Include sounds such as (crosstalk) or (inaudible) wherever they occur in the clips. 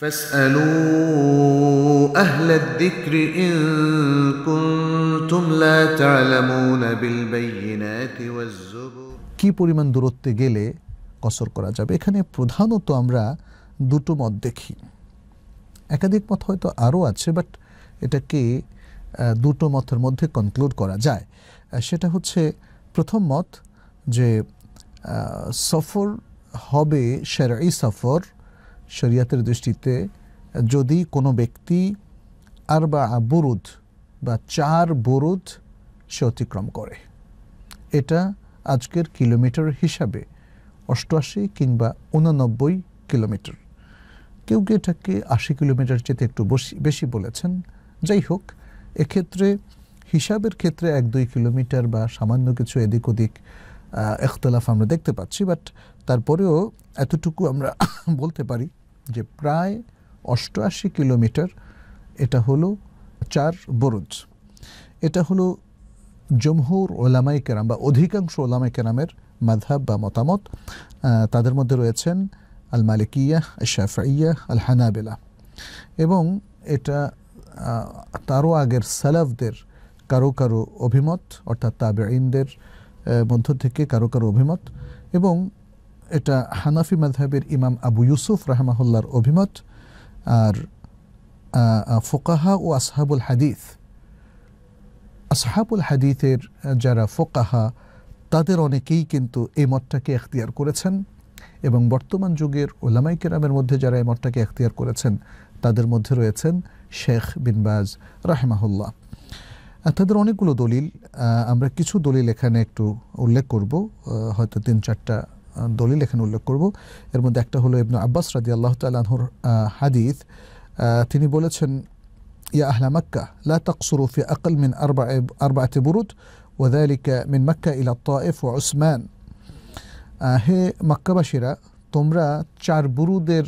فاسألوا أهل الذكر إن كنتم لا تعلمون بالبينات والزبر কি পরিমাণ দূরত্বে গেলে কসর করা যাবে এখানে প্রধানত আমরা দুটো মত দেখি একাধিক মত হয়তো আরও আছে বাট এটাকে দুটো মতের মধ্যে কনক্লুড করা যায় সেটা হচ্ছে প্রথম মত যে সফর হবে সেরাই সফর শরিয়াতের দৃষ্টিতে যদি কোনো ব্যক্তি আর বা বুরুদ বা চার বুরুদ সে অতিক্রম করে এটা আজকের কিলোমিটার হিসাবে অষ্টআশি কিংবা উননব্বই কিলোমিটার কেউ কেউ এটাকে আশি কিলোমিটার চেতে একটু বেশি বলেছেন যাই হোক এক্ষেত্রে হিসাবের ক্ষেত্রে এক দুই কিলোমিটার বা সামান্য কিছু এদিক ওদিক এখতলাফ আমরা দেখতে পাচ্ছি বাট তারপরেও এতটুকু আমরা (coughs) বলতে পারি যে প্রায় অষ্টআশি কিলোমিটার এটা হলো চার বরুজ এটা হলো জমহুর ওলামাই কেরাম বা অধিকাংশ ওলামাই কেরামের মাধাব বা মতামত তাদের মধ্যে রয়েছেন আল মালিকিয়া শাফাইয়া আল হানাবেলা এবং এটা তারও আগের সালাফদের কারো কারো অভিমত অর্থাৎ তাবেঈনদের মধ্য থেকে কারো কারো অভিমত এবং এটা হানাফি মাধহাবের ইমাম আবু ইউসুফ রহমাহুল্লার অভিমত আর ফোকাহা ও আসহাবুল হাদিস আসহাবুল হাদিসের যারা ফোকাহা তাদের অনেকেই কিন্তু এই মতটাকে এখতিয়ার করেছেন এবং বর্তমান যুগের ওলামাই কেরামের মধ্যে যারা এই মতটাকে এখতিয়ার করেছেন তাদের মধ্যে রয়েছেন শেখ বিনবাজ রাহেমাহুল্লাহ তাদের অনেকগুলো দলিল আমরা কিছু দলিল এখানে একটু উল্লেখ করব হয়তো তিন চারটা দলিল এখানে উল্লেখ করব এর মধ্যে একটা হলো ইবনু আব্বাস রাজি আল্লাহ তালাহুর হাদিস তিনি বলেছেন ইয়া আহলা মাক্কা লা তাকসুরু ফি আকল মিন আরবা আরবাতে বুরুদ وذلك من مكة إلى الطائف وعثمان হে মাক্কাবাসীরা তোমরা চার বুরুদের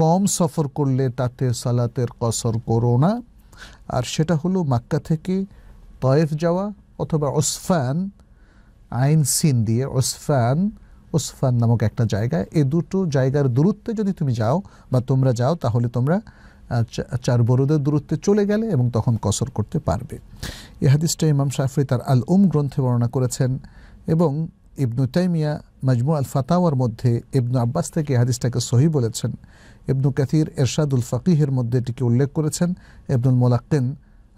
কম সফর করলে তাতে সালাতের কসর করো না আর সেটা হলো মাক্কা থেকে তয়েফ যাওয়া অথবা ওসফান আইন সিন দিয়ে ওসফান ওসফান নামক একটা জায়গায় এই দুটো জায়গার দূরত্বে যদি তুমি যাও বা তোমরা যাও তাহলে তোমরা চার বরুদের দূরত্বে চলে গেলে এবং তখন কসর করতে পারবে এ হাদিসটা ইমাম শাফরি তার আল উম গ্রন্থে বর্ণনা করেছেন এবং ইবনু তাইমিয়া মাজমু আল ফাতাওয়ার মধ্যে ইবনু আব্বাস থেকে হাদিসটাকে সহি বলেছেন ইবনু কাথির এরশাদুল ফকিহের মধ্যে এটিকে উল্লেখ করেছেন ইবনুল মোলাক্কেন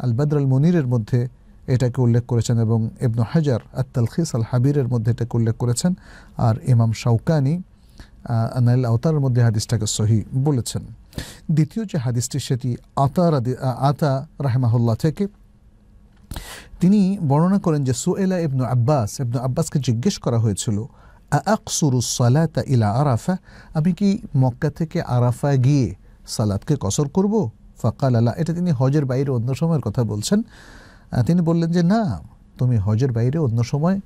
আল বাদর মনিরের মধ্যে এটাকে উল্লেখ করেছেন এবং ইবনু হাজার আত্তালখিস আল হাবিরের মধ্যে এটাকে উল্লেখ করেছেন আর ইমাম শাউকানি আনাইল আওতার মধ্যে হাদিসটাকে সহি বলেছেন দ্বিতীয় যে হাদিসটি সেটি আতা আতা রাহেমাহুল্লাহ থেকে তিনি বর্ণনা করেন যে সুয়েলা ইবনু আব্বাস ইবনু আব্বাসকে জিজ্ঞেস করা হয়েছিল আকসুরুসালাতা ইলা আরাফা আমি কি মক্কা থেকে আরাফা গিয়ে সালাদকে কসর করব ফাকাল আলা এটা তিনি হজের বাইরে অন্য সময়ের কথা বলছেন তিনি বললেন যে না তুমি হজের বাইরে অন্য সময়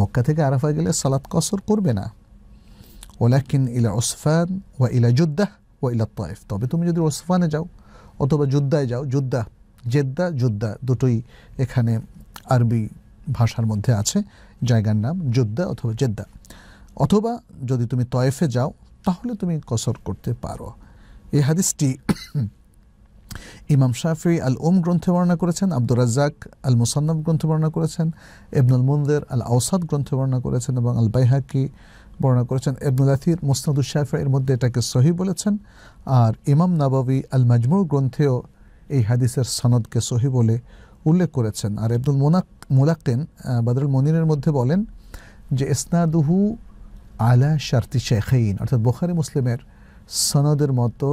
মক্কা থেকে আরাফা গেলে সালাত কসর করবে না ওলাকিন ইলা ওসফান ওয়া ইলা যুদ্দাহ ওয়া ইলা তয়েফ তবে তুমি যদি ওসফানে যাও অথবা যুদ্দায় যাও যুদ্দা জেদ্দা যুদ্দা দুটোই এখানে আরবি ভাষার মধ্যে আছে জায়গার নাম যোদ্ধা অথবা জেদ্দা অথবা যদি তুমি তয়েফে যাও তাহলে তুমি কসর করতে পারো এই হাদিসটি ইমাম শাফি আল ওম গ্রন্থে বর্ণনা করেছেন আব্দুর রাজ্জাক আল মুসান্নব গ্রন্থে বর্ণনা করেছেন এবনুল মন্দের আল আওসাদ গ্রন্থে বর্ণনা করেছেন এবং আল বাইহাকি বর্ণনা করেছেন এবনুল আথির মুসনাদু শাফা এর মধ্যে এটাকে সহি বলেছেন আর ইমাম নাবাবি আল মাজমুর গ্রন্থেও এই হাদিসের সনদকে সহি বলে উল্লেখ করেছেন আর এবনুল মোনাক মোলাক্তেন বাদরুল মনিরের মধ্যে বলেন যে ইসনাদুহু আলা শার্তি শেখাইন অর্থাৎ বোখারি মুসলিমের সনদের মতো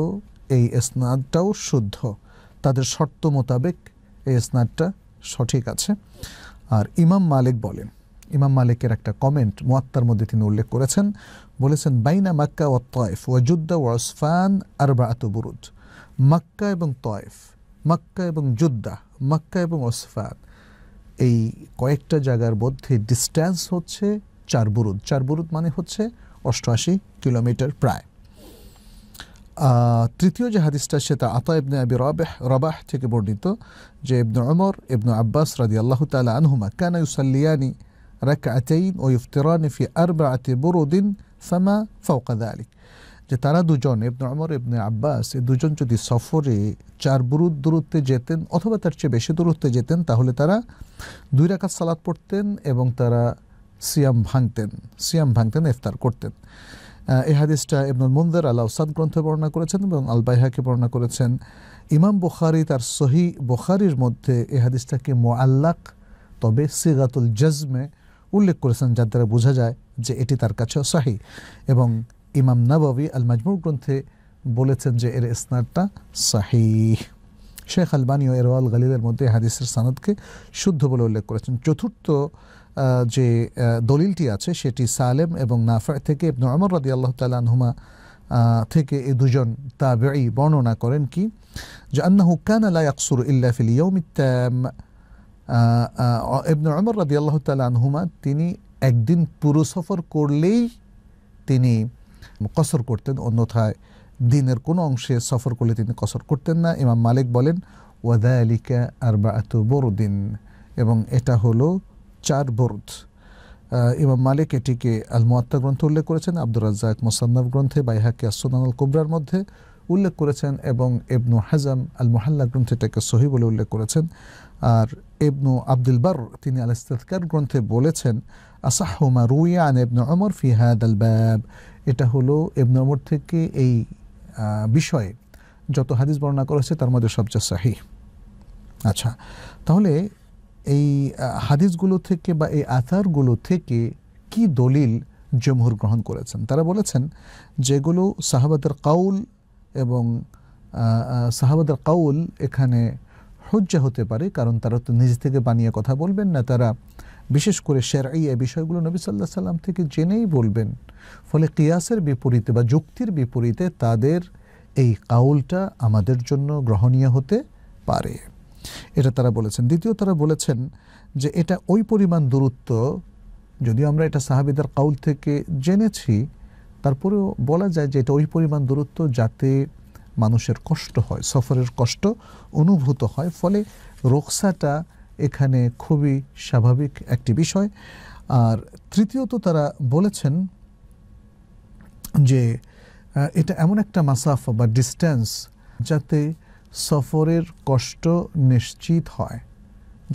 এই ইসনাদটাও শুদ্ধ তাদের শর্ত মোতাবেক এই স্নাদটা সঠিক আছে আর ইমাম মালিক বলেন ইমাম মালিকের একটা কমেন্ট মোয়াত্তার মধ্যে তিনি উল্লেখ করেছেন বলেছেন বাইনা মাক্কা ও তয়েফ ও ওয়াসফান আর বাত বুরুদ মাক্কা এবং তয়েফ মাক্কা এবং যুদ্ধা মাক্কা এবং ওসফান এই কয়েকটা জায়গার মধ্যে ডিস্ট্যান্স হচ্ছে চার বুরুদ চার বুরুদ মানে হচ্ছে অষ্টআশি কিলোমিটার প্রায় তৃতীয় যে হাদিসটা সেটা আতা ইবনে আবি রবাহ রবাহ থেকে বর্ণিত যে ইবনু অমর ইবনু আব্বাস রাদি আল্লাহ তালা আনহুমা কানা ইউসাল্লিয়ানি রাকাতাইন ও ইফতরানি ফি আরবা আতে বড়দিন সামা ফাউকাদ আলী যে তারা দুজন ইবনু অমর ইবনে আব্বাস এই দুজন যদি সফরে চার বুরুদ দূরত্বে যেতেন অথবা তার চেয়ে বেশি দূরত্বে যেতেন তাহলে তারা দুই রাকাত সালাত পড়তেন এবং তারা সিয়াম ভাঙতেন সিয়াম ভাঙতেন ইফতার করতেন এই হাদিসটা ইবনুল মুন্দার আল্লাহ উসাদ গ্রন্থে বর্ণনা করেছেন এবং আল বাইহাকে বর্ণনা করেছেন ইমাম বুখারি তার সহি বুখারির মধ্যে এই হাদিসটাকে মোয়াল্লাক তবে সিগাতুল জজমে উল্লেখ করেছেন যার দ্বারা বোঝা যায় যে এটি তার কাছেও সাহি এবং ইমাম নাবাবি আল মাজমুর গ্রন্থে বলেছেন যে এর স্নারটা সাহি শেখ আলবানী ও এরওয়াল গালিলের মধ্যে হাদিসের সানদকে শুদ্ধ বলে উল্লেখ করেছেন চতুর্থ যে দলিলটি আছে সেটি সালেম এবং নাফা থেকে ইবনু রাদি আল্লাহ তালানহুমা থেকে এই দুজন বেড়ি বর্ণনা করেন কি যে আন্না হুকান লা আকসুর ইল্লাফিল ফিল ইয়াউম আমর রাদি আল্লাহ তালানহুমা তিনি একদিন পুরো সফর করলেই তিনি কসর করতেন অন্যথায় দিনের কোনো অংশে সফর করলে তিনি কসর করতেন না ইমাম মালিক বলেন ওয়াদা আলিকা আর বা এত বড়দিন এবং এটা হলো চার বরুদ ইমাম মালিক এটিকে আল মোয়াত্তা গ্রন্থে উল্লেখ করেছেন আব্দুর রাজ্জাক মোসান্নাফ গ্রন্থে বাইহাকি আসোনানুল কুবরার মধ্যে উল্লেখ করেছেন এবং এবনু হাজাম আল মোহাল্লা এটাকে সহি বলে উল্লেখ করেছেন আর এবনু আব্দুল বার তিনি আল ইস্তাতকার গ্রন্থে বলেছেন রুইয়া আন এবনু অমর ফিহাদ আল ব্যাব এটা হলো এবনু অমর থেকে এই বিষয়ে যত হাদিস বর্ণনা করেছে তার মধ্যে সবচেয়ে সাহি আচ্ছা তাহলে এই হাদিসগুলো থেকে বা এই আথারগুলো থেকে কি দলিল জমহুর গ্রহণ করেছেন তারা বলেছেন যেগুলো সাহাবাদের কাউল এবং সাহাবাদের কাউল এখানে হজ্জা হতে পারে কারণ তারা তো নিজে থেকে বানিয়ে কথা বলবেন না তারা বিশেষ করে শেরাই এই বিষয়গুলো নবী সাল্লাহ সাল্লাম থেকে জেনেই বলবেন ফলে কিয়াসের বিপরীতে বা যুক্তির বিপরীতে তাদের এই কাউলটা আমাদের জন্য গ্রহণীয় হতে পারে এটা তারা বলেছেন দ্বিতীয় তারা বলেছেন যে এটা ওই পরিমাণ দূরত্ব যদিও আমরা এটা সাহাবিদার কাউল থেকে জেনেছি তারপরেও বলা যায় যে এটা ওই পরিমাণ দূরত্ব যাতে মানুষের কষ্ট হয় সফরের কষ্ট অনুভূত হয় ফলে রোকসাটা এখানে খুবই স্বাভাবিক একটি বিষয় আর তৃতীয়ত তারা বলেছেন যে এটা এমন একটা মাসাফা বা ডিস্ট্যান্স যাতে সফরের কষ্ট নিশ্চিত হয়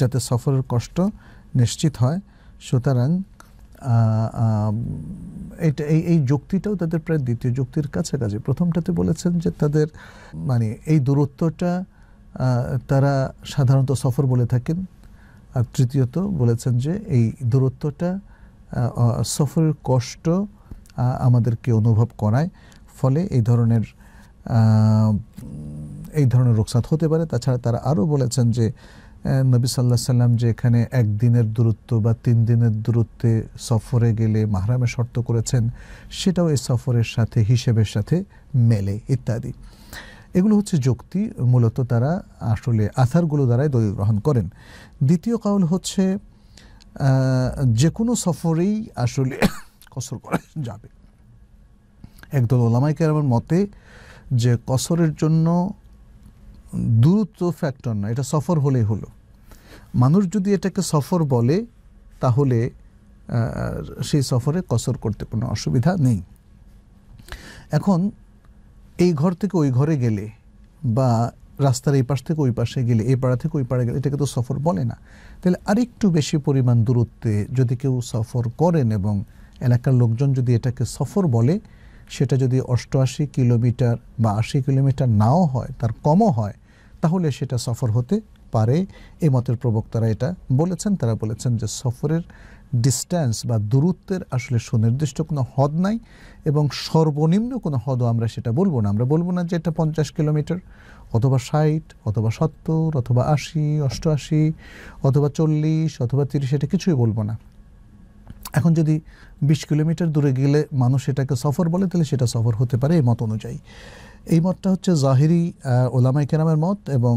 যাতে সফরের কষ্ট নিশ্চিত হয় সুতরাং এটা এই এই যুক্তিটাও তাদের প্রায় দ্বিতীয় যুক্তির কাছাকাছি প্রথমটাতে বলেছেন যে তাদের মানে এই দূরত্বটা তারা সাধারণত সফর বলে থাকেন আর তৃতীয়ত বলেছেন যে এই দূরত্বটা সফরের কষ্ট আমাদেরকে অনুভব করায় ফলে এই ধরনের এই ধরনের রোকসাত হতে পারে তাছাড়া তারা আরও বলেছেন যে নবী সাল্লাহ সাল্লাম যে এখানে একদিনের দূরত্ব বা তিন দিনের দূরত্বে সফরে গেলে মাহরামে শর্ত করেছেন সেটাও এই সফরের সাথে হিসেবের সাথে মেলে ইত্যাদি এগুলো হচ্ছে যুক্তি মূলত তারা আসলে আথারগুলো দ্বারাই দলিল গ্রহণ করেন দ্বিতীয় কাউল হচ্ছে যে কোনো সফরেই আসলে (coughs) কসর করা যাবে একদল ওলামাইকার মতে যে কসরের জন্য দূরত্ব ফ্যাক্টর না এটা সফর হলেই হলো মানুষ যদি এটাকে সফর বলে তাহলে সেই সফরে কসর করতে কোনো অসুবিধা নেই এখন এই ঘর থেকে ওই ঘরে গেলে বা রাস্তার এই পাশ থেকে ওই পাশে গেলে এই পাড়া থেকে ওই পাড়া গেলে এটাকে তো সফর বলে না তাহলে আরেকটু বেশি পরিমাণ দূরত্বে যদি কেউ সফর করেন এবং এলাকার লোকজন যদি এটাকে সফর বলে সেটা যদি অষ্টআশি কিলোমিটার বা আশি কিলোমিটার নাও হয় তার কমও হয় তাহলে সেটা সফর হতে পারে এ মতের প্রবক্তারা এটা বলেছেন তারা বলেছেন যে সফরের ডিস্ট্যান্স বা দূরত্বের আসলে সুনির্দিষ্ট কোনো হদ নাই এবং সর্বনিম্ন কোনো হদও আমরা সেটা বলবো না আমরা বলবো না যে এটা পঞ্চাশ কিলোমিটার অথবা ষাট অথবা সত্তর অথবা আশি অষ্টআশি অথবা চল্লিশ অথবা তিরিশ এটা কিছুই বলবো না এখন যদি বিশ কিলোমিটার দূরে গেলে মানুষ এটাকে সফর বলে তাহলে সেটা সফর হতে পারে এই মত অনুযায়ী এই মতটা হচ্ছে জাহিরি ওলামাই কেরামের মত এবং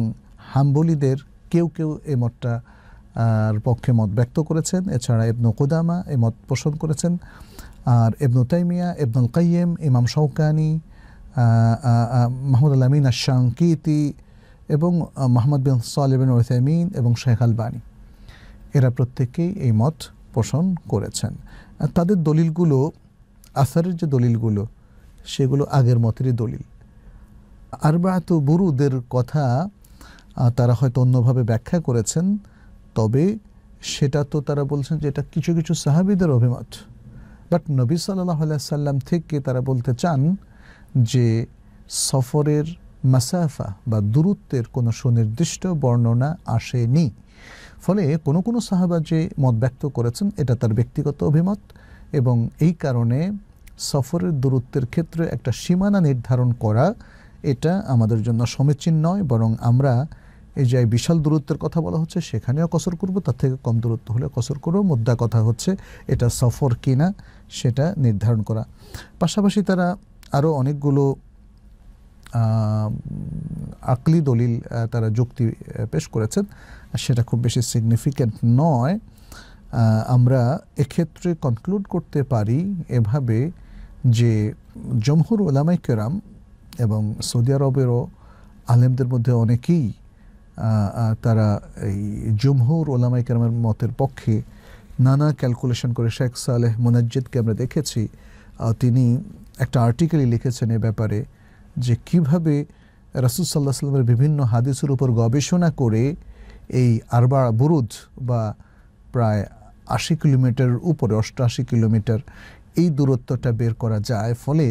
হাম্বলিদের কেউ কেউ এই মতটা আর পক্ষে মত ব্যক্ত করেছেন এছাড়া এবনু কোদামা এ মত পোষণ করেছেন আর এবনু তাইমিয়া এবনুল কাইম ইমাম শৌকানি মাহমুদ আলমিন আশাঙ্কিতি এবং মোহাম্মদ বিন সালেবিন ওসাইমিন এবং শেখ আলবানি এরা প্রত্যেকেই এই মত পোষণ করেছেন তাদের দলিলগুলো আসারের যে দলিলগুলো সেগুলো আগের মতেরই দলিল আর আরবাহাতু বুরুদের কথা তারা হয়তো অন্যভাবে ব্যাখ্যা করেছেন তবে সেটা তো তারা বলছেন যে এটা কিছু কিছু সাহাবিদের অভিমত বাট নবী সাল্লাহ সাল্লাম থেকে তারা বলতে চান যে সফরের মাসাফা বা দূরত্বের কোনো সুনির্দিষ্ট বর্ণনা আসেনি ফলে কোনো কোনো সাহাবা যে মত ব্যক্ত করেছেন এটা তার ব্যক্তিগত অভিমত এবং এই কারণে সফরের দূরত্বের ক্ষেত্রে একটা সীমানা নির্ধারণ করা এটা আমাদের জন্য সমীচীন নয় বরং আমরা এই যে বিশাল দূরত্বের কথা বলা হচ্ছে সেখানেও কসর করব তার থেকে কম দূরত্ব হলে কসর করব মুদ্রা কথা হচ্ছে এটা সফর কিনা সেটা নির্ধারণ করা পাশাপাশি তারা আরও অনেকগুলো আকলি দলিল তারা যুক্তি পেশ করেছেন সেটা খুব বেশি সিগনিফিক্যান্ট নয় আমরা এক্ষেত্রে কনক্লুড করতে পারি এভাবে যে জমহুর ওলামাই কেরাম এবং সৌদি আরবেরও আলেমদের মধ্যে অনেকেই তারা এই জমহুর ওলামাই কেরামের মতের পক্ষে নানা ক্যালকুলেশন করে শেখ সালেহ মোনাজ্জিদকে আমরা দেখেছি তিনি একটা আর্টিকেলই লিখেছেন এ ব্যাপারে যে কিভাবে রাসুল সাল্লাহ সাল্লামের বিভিন্ন হাদিসের উপর গবেষণা করে এই আরবা বুরুদ বা প্রায় আশি কিলোমিটার উপরে অষ্টআশি কিলোমিটার এই দূরত্বটা বের করা যায় ফলে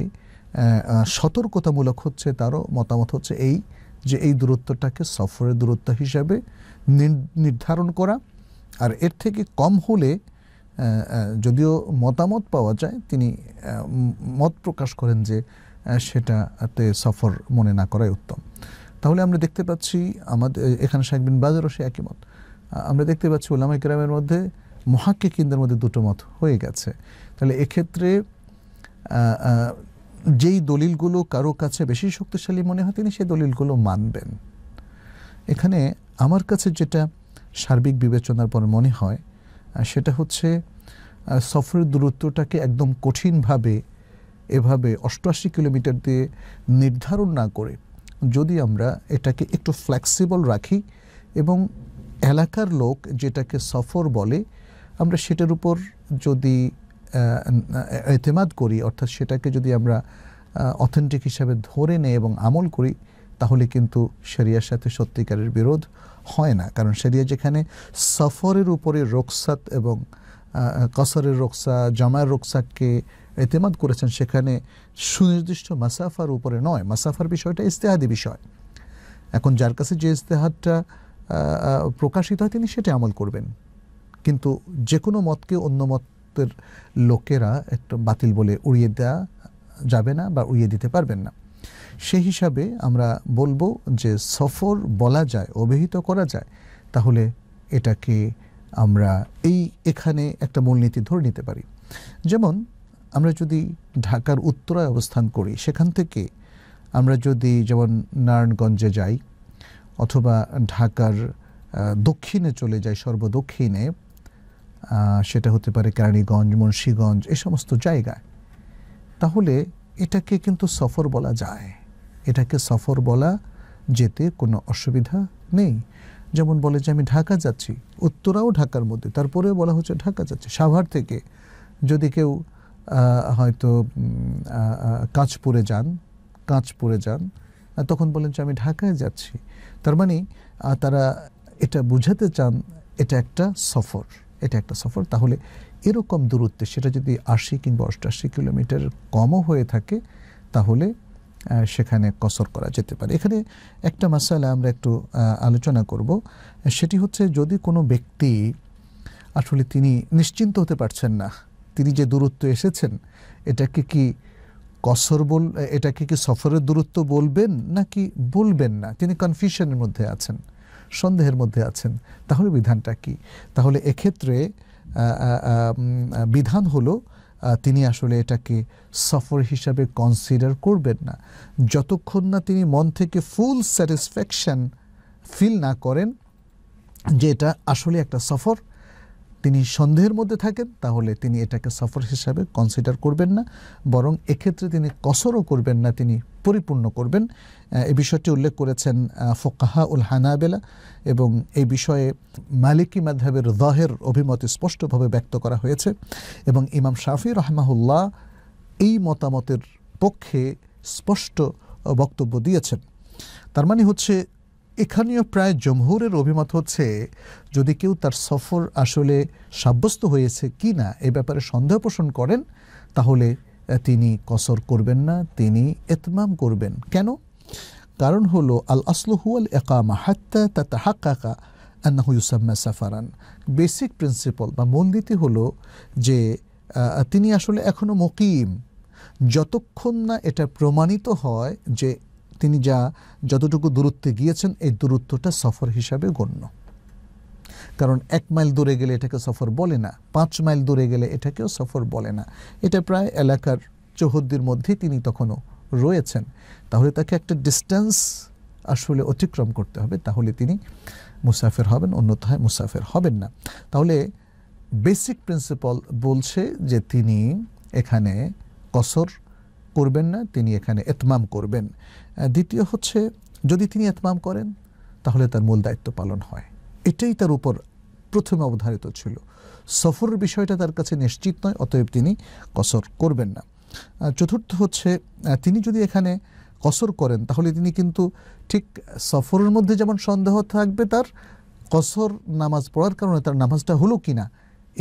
সতর্কতামূলক হচ্ছে তারও মতামত হচ্ছে এই যে এই দূরত্বটাকে সফরের দূরত্ব হিসাবে নির্ধারণ করা আর এর থেকে কম হলে যদিও মতামত পাওয়া যায় তিনি মত প্রকাশ করেন যে সেটাতে সফর মনে না করাই উত্তম তাহলে আমরা দেখতে পাচ্ছি আমাদের এখানে শেখ বিন বাজারও সে একই মত আমরা দেখতে পাচ্ছি ওলামা ইকরামের মধ্যে কিন্দের মধ্যে দুটো মত হয়ে গেছে তাহলে এক্ষেত্রে যেই দলিলগুলো কারো কাছে বেশি শক্তিশালী মনে হয় তিনি সেই দলিলগুলো মানবেন এখানে আমার কাছে যেটা সার্বিক বিবেচনার পর মনে হয় সেটা হচ্ছে সফরের দূরত্বটাকে একদম কঠিনভাবে এভাবে অষ্টআশি কিলোমিটার দিয়ে নির্ধারণ না করে যদি আমরা এটাকে একটু ফ্লেক্সিবল রাখি এবং এলাকার লোক যেটাকে সফর বলে আমরা সেটার উপর যদি এতেমাদ করি অর্থাৎ সেটাকে যদি আমরা অথেন্টিক হিসাবে ধরে নেই এবং আমল করি তাহলে কিন্তু সেরিয়ার সাথে সত্যিকারের বিরোধ হয় না কারণ সেরিয়া যেখানে সফরের উপরে রোকসাত এবং কসরের রোকসা জমার রোকসাককে এতেমাদ করেছেন সেখানে সুনির্দিষ্ট মাসাফার উপরে নয় মাসাফার বিষয়টা ইস্তেহাদি বিষয় এখন যার কাছে যে ইস্তেহাদটা প্রকাশিত হয় তিনি সেটা আমল করবেন কিন্তু যে কোনো মতকে অন্য মতের লোকেরা একটা বাতিল বলে উড়িয়ে দেওয়া যাবে না বা উড়িয়ে দিতে পারবেন না সেই হিসাবে আমরা বলবো যে সফর বলা যায় অবহিত করা যায় তাহলে এটাকে আমরা এই এখানে একটা মূলনীতি ধরে নিতে পারি যেমন আমরা যদি ঢাকার উত্তরায় অবস্থান করি সেখান থেকে আমরা যদি যেমন নারায়ণগঞ্জে যাই অথবা ঢাকার দক্ষিণে চলে যাই সর্বদক্ষিণে সেটা হতে পারে কেরানীগঞ্জ মুন্সীগঞ্জ এ সমস্ত জায়গায় তাহলে এটাকে কিন্তু সফর বলা যায় এটাকে সফর বলা যেতে কোনো অসুবিধা নেই যেমন বলে যে আমি ঢাকা যাচ্ছি উত্তরাও ঢাকার মধ্যে তারপরেও বলা হচ্ছে ঢাকা যাচ্ছে সাভার থেকে যদি কেউ হয়তো কাঁচপুরে পড়ে যান কাঁচ পড়ে যান তখন বলেন যে আমি ঢাকায় যাচ্ছি তার মানে তারা এটা বুঝাতে চান এটা একটা সফর এটা একটা সফর তাহলে এরকম দূরত্বে সেটা যদি আশি কিংবা অষ্টাশি কিলোমিটার কমও হয়ে থাকে তাহলে সেখানে কসর করা যেতে পারে এখানে একটা মশালা আমরা একটু আলোচনা করব সেটি হচ্ছে যদি কোনো ব্যক্তি আসলে তিনি নিশ্চিন্ত হতে পারছেন না তিনি যে দূরত্ব এসেছেন এটাকে কি কসর বল এটাকে কি সফরের দূরত্ব বলবেন নাকি বলবেন না তিনি কনফিউশনের মধ্যে আছেন সন্দেহের মধ্যে আছেন তাহলে বিধানটা কি তাহলে এক্ষেত্রে বিধান হলো তিনি আসলে এটাকে সফর হিসাবে কনসিডার করবেন না যতক্ষণ না তিনি মন থেকে ফুল স্যাটিসফ্যাকশান ফিল না করেন যে এটা আসলে একটা সফর তিনি সন্দেহের মধ্যে থাকেন তাহলে তিনি এটাকে সফর হিসাবে কনসিডার করবেন না বরং এক্ষেত্রে তিনি কসরও করবেন না তিনি পরিপূর্ণ করবেন এ বিষয়টি উল্লেখ করেছেন ফোকাহা উল হানাবেলা এবং এই বিষয়ে মালিকি মাধাবের রহের অভিমত স্পষ্টভাবে ব্যক্ত করা হয়েছে এবং ইমাম শাফি রহমাহুল্লাহ এই মতামতের পক্ষে স্পষ্ট বক্তব্য দিয়েছেন তার মানে হচ্ছে এখানেও প্রায় জমহুরের অভিমত হচ্ছে যদি কেউ তার সফর আসলে সাব্যস্ত হয়েছে কি না এ ব্যাপারে সন্দেহ পোষণ করেন তাহলে তিনি কসর করবেন না তিনি এতমাম করবেন কেন কারণ হলো আল আসলহু আল একামা হাত্তা তাতে হাক্কাকা আন্নাহুসাম্মা সাফারান বেসিক প্রিন্সিপাল বা নীতি হলো যে তিনি আসলে এখনও মকিম যতক্ষণ না এটা প্রমাণিত হয় যে তিনি যা যতটুকু দূরত্বে গিয়েছেন এই দূরত্বটা সফর হিসাবে গণ্য কারণ এক মাইল দূরে গেলে এটাকে সফর বলে না পাঁচ মাইল দূরে গেলে এটাকেও সফর বলে না এটা প্রায় এলাকার চৌহদ্দির মধ্যেই তিনি তখনও রয়েছেন তাহলে তাকে একটা ডিস্টেন্স আসলে অতিক্রম করতে হবে তাহলে তিনি মুসাফের হবেন অন্যথায় মুসাফের হবেন না তাহলে বেসিক প্রিন্সিপাল বলছে যে তিনি এখানে কসর করবেন না তিনি এখানে এতমাম করবেন দ্বিতীয় হচ্ছে যদি তিনি এতমাম করেন তাহলে তার মূল দায়িত্ব পালন হয় এটাই তার উপর প্রথমে অবধারিত ছিল সফরের বিষয়টা তার কাছে নিশ্চিত নয় অতএব তিনি কসর করবেন না চতুর্থ হচ্ছে তিনি যদি এখানে কসর করেন তাহলে তিনি কিন্তু ঠিক সফরের মধ্যে যেমন সন্দেহ থাকবে তার কসর নামাজ পড়ার কারণে তার নামাজটা হলো কি না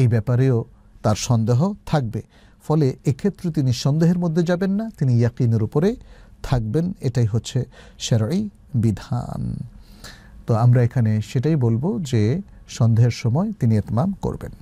এই ব্যাপারেও তার সন্দেহ থাকবে ফলে এক্ষেত্রে তিনি সন্দেহের মধ্যে যাবেন না তিনি ইয়াকিনের উপরে থাকবেন এটাই হচ্ছে সেরাই বিধান তো আমরা এখানে সেটাই বলবো যে সন্দেহের সময় তিনি এতমাম করবেন